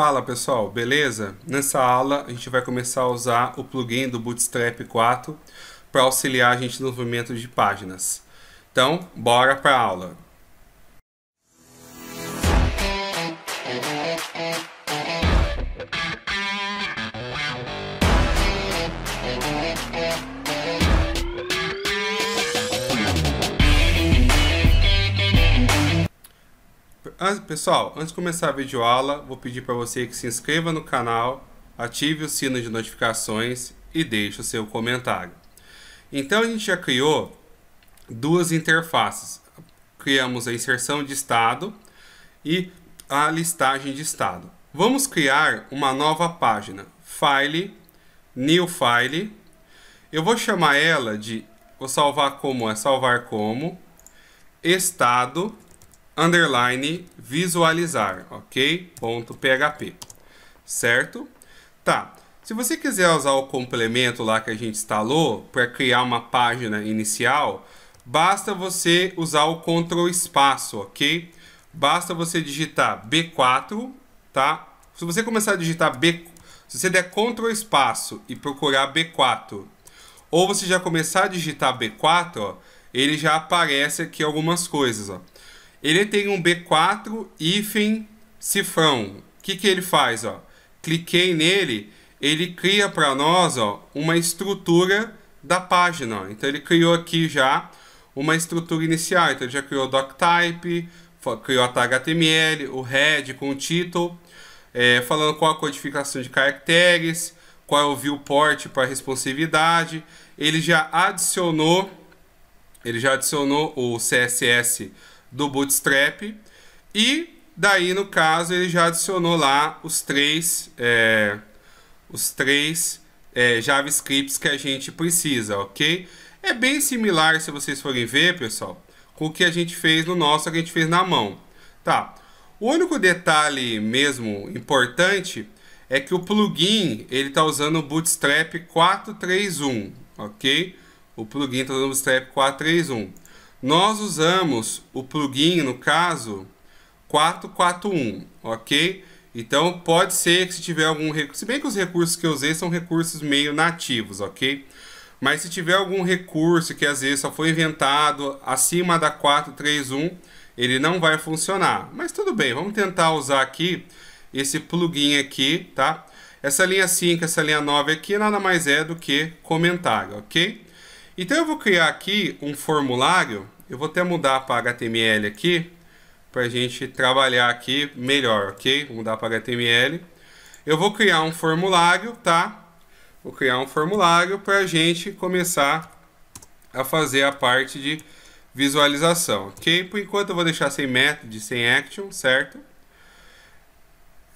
Fala pessoal, beleza? Nessa aula a gente vai começar a usar o plugin do Bootstrap 4 para auxiliar a gente no movimento de páginas. Então, bora para a aula! pessoal, antes de começar a videoaula, vou pedir para você que se inscreva no canal, ative o sino de notificações e deixe o seu comentário. Então a gente já criou duas interfaces. Criamos a inserção de estado e a listagem de estado. Vamos criar uma nova página, File, New File. Eu vou chamar ela de, vou salvar como é salvar como, estado underline visualizar, ok? Ponto .php, certo? Tá, se você quiser usar o complemento lá que a gente instalou para criar uma página inicial, basta você usar o control espaço, ok? Basta você digitar B4, tá? Se você começar a digitar B, se você der control espaço e procurar B4, ou você já começar a digitar B4, ó, ele já aparece aqui algumas coisas, ó. Ele tem um B4 hífen cifrão. O que, que ele faz? Ó? Cliquei nele, ele cria para nós ó, uma estrutura da página. Ó. Então ele criou aqui já uma estrutura inicial. Então ele já criou o doctype, criou a tag HTML, o head com o título, é, falando qual a codificação de caracteres, qual é o viewport para responsividade. Ele já adicionou, ele já adicionou o CSS do Bootstrap. E daí, no caso, ele já adicionou lá os três, é, os três é, JavaScripts que a gente precisa, ok? É bem similar, se vocês forem ver, pessoal, com o que a gente fez no nosso, que a gente fez na mão. Tá. O único detalhe mesmo importante é que o plugin ele está usando o Bootstrap 4.3.1, ok? O plugin está usando o Bootstrap 4.3.1. Nós usamos o plugin, no caso, 441, ok? Então, pode ser que se tiver algum recurso... Se bem que os recursos que eu usei são recursos meio nativos, ok? Mas se tiver algum recurso que às vezes só foi inventado acima da 431, ele não vai funcionar. Mas tudo bem, vamos tentar usar aqui esse plugin aqui, tá? Essa linha 5, essa linha 9 aqui nada mais é do que comentário, ok? Então eu vou criar aqui um formulário, eu vou até mudar para HTML aqui, para a gente trabalhar aqui melhor, ok? Vou mudar para HTML. Eu vou criar um formulário, tá? Vou criar um formulário para a gente começar a fazer a parte de visualização, ok? Por enquanto eu vou deixar sem método, sem action, certo?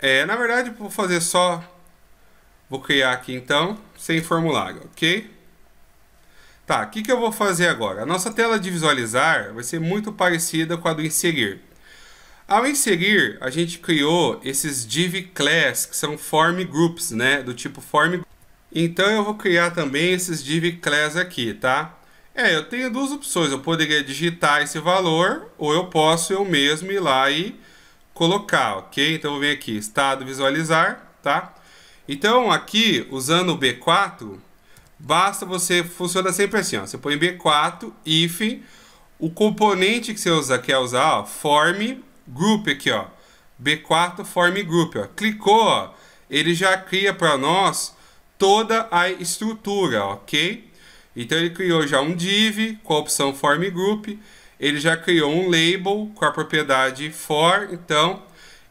É, na verdade, vou fazer só... Vou criar aqui então, sem formulário, ok? Tá, o que, que eu vou fazer agora? A nossa tela de visualizar vai ser muito parecida com a do inserir. Ao inserir, a gente criou esses div class, que são form groups, né? Do tipo form. Então eu vou criar também esses div class aqui, tá? É, eu tenho duas opções. Eu poderia digitar esse valor, ou eu posso eu mesmo ir lá e colocar, ok? Então eu venho aqui, estado visualizar, tá? Então aqui, usando o B4, Basta você. Funciona sempre assim, ó. Você põe B4, if. O componente que você usa, quer usar, ó, form group aqui, ó. B4 form group, ó. Clicou, ó. Ele já cria para nós toda a estrutura, ok? Então ele criou já um div com a opção form group. Ele já criou um label com a propriedade for, então.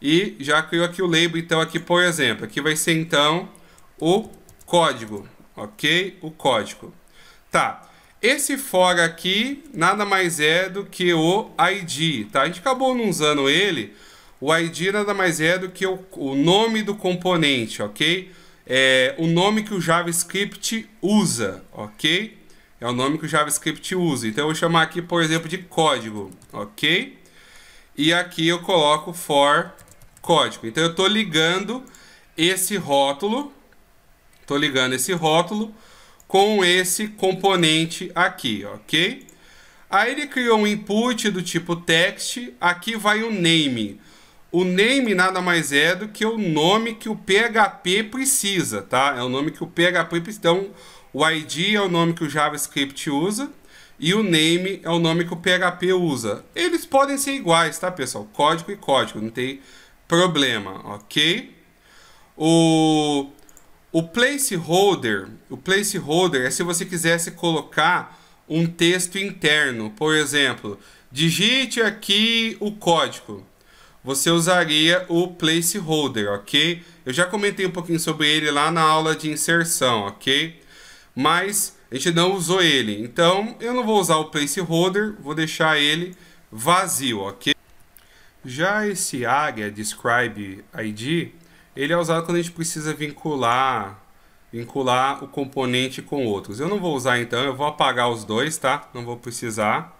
E já criou aqui o label, então aqui, por exemplo. Aqui vai ser, então, o código ok? O código. Tá. Esse for aqui nada mais é do que o ID, tá? A gente acabou não usando ele. O ID nada mais é do que o, o nome do componente, ok? É o nome que o JavaScript usa, ok? É o nome que o JavaScript usa. Então eu vou chamar aqui, por exemplo, de código, ok? E aqui eu coloco for código. Então eu estou ligando esse rótulo Estou ligando esse rótulo com esse componente aqui, ok? Aí ele criou um input do tipo text, aqui vai o name. O name nada mais é do que o nome que o PHP precisa, tá? É o nome que o PHP precisa. Então, o ID é o nome que o JavaScript usa e o name é o nome que o PHP usa. Eles podem ser iguais, tá, pessoal? Código e código, não tem problema, ok? O o placeholder, o placeholder é se você quisesse colocar um texto interno, por exemplo, digite aqui o código. Você usaria o placeholder, ok? Eu já comentei um pouquinho sobre ele lá na aula de inserção, ok? Mas a gente não usou ele, então eu não vou usar o placeholder, vou deixar ele vazio, ok? Já esse AGA Describe ID, ele é usado quando a gente precisa vincular vincular o componente com outros. Eu não vou usar então, eu vou apagar os dois, tá? Não vou precisar.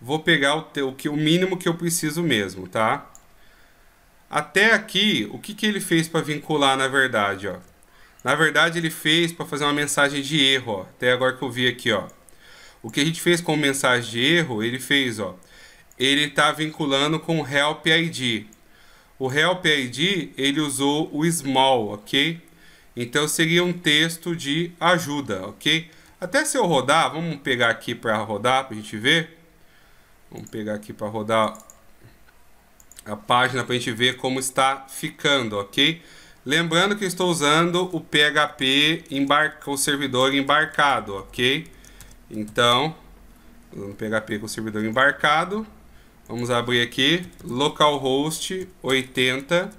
Vou pegar o, que, o mínimo que eu preciso mesmo, tá? Até aqui, o que, que ele fez para vincular na verdade, ó? Na verdade, ele fez para fazer uma mensagem de erro, ó. Até agora que eu vi aqui, ó. O que a gente fez com mensagem de erro, ele fez, ó. Ele está vinculando com help ID. O help ID ele usou o small, ok? Então seria um texto de ajuda, ok? Até se eu rodar, vamos pegar aqui para rodar para a gente ver. Vamos pegar aqui para rodar a página para a gente ver como está ficando, ok? Lembrando que estou usando o PHP embarca, o servidor embarcado, ok? Então, o PHP com o servidor embarcado. Vamos abrir aqui, localhost 80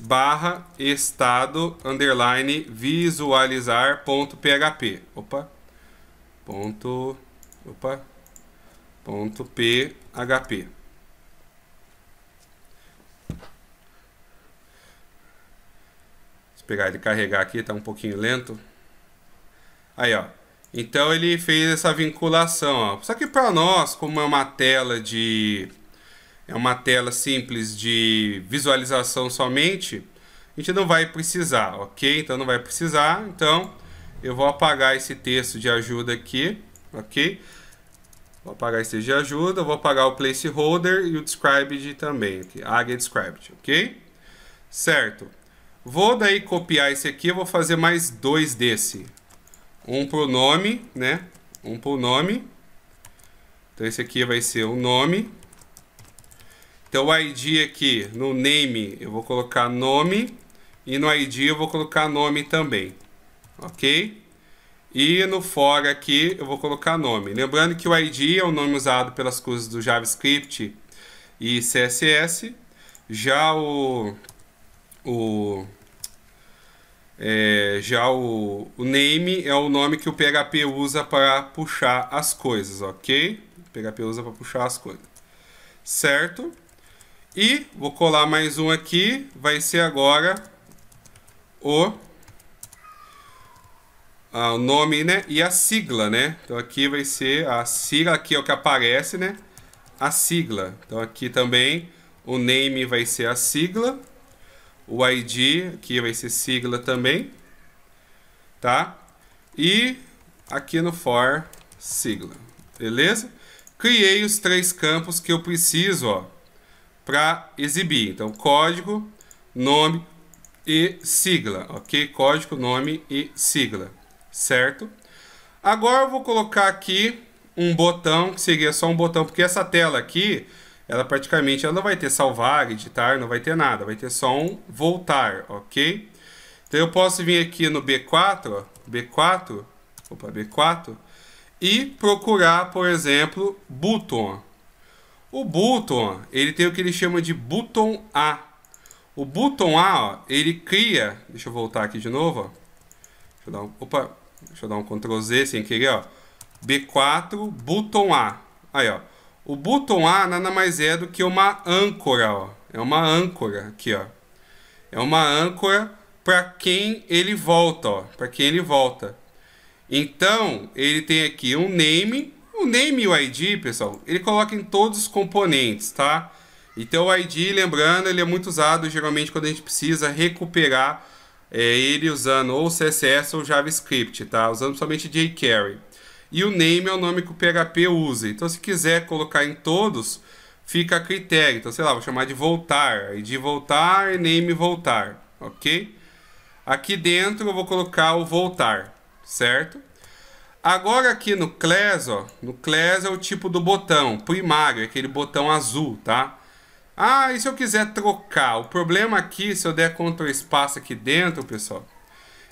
barra estado underline visualizar ponto php. Opa, ponto, opa, ponto php. pegar ele carregar aqui, tá um pouquinho lento. Aí, ó. Então ele fez essa vinculação, ó. Só que para nós, como é uma tela de é uma tela simples de visualização somente, a gente não vai precisar, ok? Então não vai precisar, então eu vou apagar esse texto de ajuda aqui, ok? Vou apagar esse texto de ajuda, vou apagar o placeholder e o described também, aqui, águia described, ok? Certo. Vou daí copiar esse aqui, eu vou fazer mais dois desse. Um para o nome, né? Um para o nome. Então esse aqui vai ser o nome, então o ID aqui no name eu vou colocar nome e no ID eu vou colocar nome também, ok? E no for aqui eu vou colocar nome. Lembrando que o ID é o nome usado pelas coisas do JavaScript e CSS. Já o, o é, já o, o, name é o nome que o PHP usa para puxar as coisas, ok? O PHP usa para puxar as coisas, certo? E vou colar mais um aqui, vai ser agora o, ah, o nome, né? E a sigla, né? Então aqui vai ser a sigla, aqui é o que aparece, né? A sigla. Então aqui também o name vai ser a sigla. O ID aqui vai ser sigla também. Tá? E aqui no for sigla. Beleza? Criei os três campos que eu preciso, ó para exibir. Então, código, nome e sigla, ok? Código, nome e sigla, certo? Agora eu vou colocar aqui um botão, que seria só um botão, porque essa tela aqui, ela praticamente ela não vai ter salvar, editar, não vai ter nada, vai ter só um voltar, ok? Então eu posso vir aqui no B4, ó, B4, opa, B4, e procurar, por exemplo, button, o Button, ele tem o que ele chama de Button A. O Button A, ó, ele cria... Deixa eu voltar aqui de novo, ó. Deixa eu dar um, opa, deixa eu dar um Ctrl Z sem querer, ó. B4, Button A. Aí, ó. O Button A nada mais é do que uma âncora, ó. É uma âncora aqui, ó. É uma âncora para quem ele volta, ó. Para quem ele volta. Então, ele tem aqui um name o name o ID, pessoal, ele coloca em todos os componentes, tá? Então o ID, lembrando, ele é muito usado geralmente quando a gente precisa recuperar é, ele usando ou CSS ou JavaScript, tá? Usando somente jQuery. E o name é o nome que o PHP usa. Então se quiser colocar em todos, fica a critério. Então, sei lá, vou chamar de voltar, ID voltar, name voltar, ok? Aqui dentro eu vou colocar o voltar, certo? Agora aqui no class, ó, no class é o tipo do botão primário, é aquele botão azul, tá? Ah, e se eu quiser trocar? O problema aqui, se eu der Ctrl espaço aqui dentro, pessoal,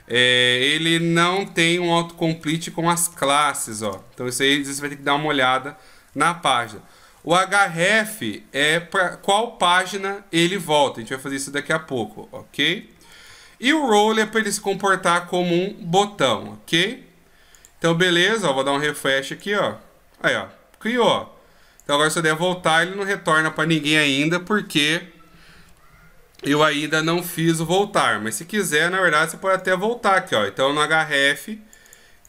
é, ele não tem um autocomplete com as classes, ó. Então isso aí você vai ter que dar uma olhada na página. O href é para qual página ele volta. A gente vai fazer isso daqui a pouco, ok? E o role é para ele se comportar como um botão, ok? Então, beleza, ó, vou dar um refresh aqui, ó. Aí, ó, criou. Então, agora se eu der voltar, ele não retorna para ninguém ainda, porque eu ainda não fiz o voltar. Mas se quiser, na verdade, você pode até voltar aqui, ó. Então, no HF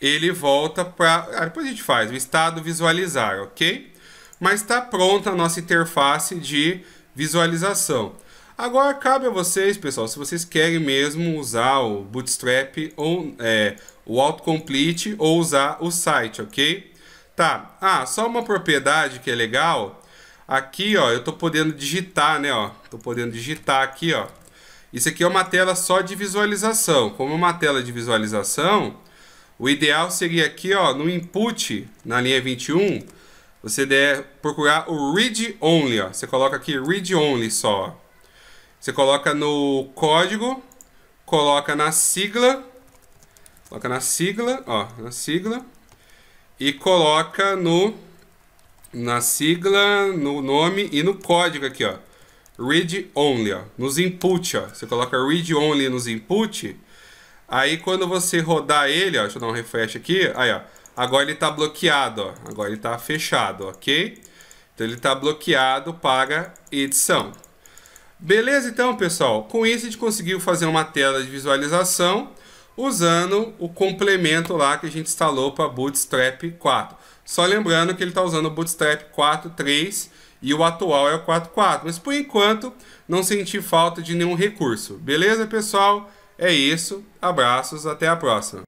ele volta para... Ah, depois a gente faz, o estado visualizar, ok? Mas está pronta a nossa interface de visualização. Agora cabe a vocês, pessoal, se vocês querem mesmo usar o Bootstrap ou é, o autocomplete ou usar o site, ok? Tá, ah, só uma propriedade que é legal. Aqui, ó, eu tô podendo digitar, né, ó. Tô podendo digitar aqui, ó. Isso aqui é uma tela só de visualização. Como é uma tela de visualização, o ideal seria aqui, ó, no input, na linha 21, você der procurar o read only, ó. Você coloca aqui read only só, você coloca no código, coloca na sigla, coloca na sigla, ó, na sigla, e coloca no na sigla, no nome e no código aqui, ó. Read only, ó, nos input, ó. Você coloca read only nos input. Aí quando você rodar ele, ó, deixa eu dar um refresh aqui, aí, ó. Agora ele está bloqueado, ó. Agora ele está fechado, ok? Então ele está bloqueado para edição. Beleza então, pessoal? Com isso a gente conseguiu fazer uma tela de visualização usando o complemento lá que a gente instalou para Bootstrap 4. Só lembrando que ele está usando o Bootstrap 4.3 e o atual é o 4.4, mas por enquanto não senti falta de nenhum recurso. Beleza, pessoal? É isso. Abraços, até a próxima.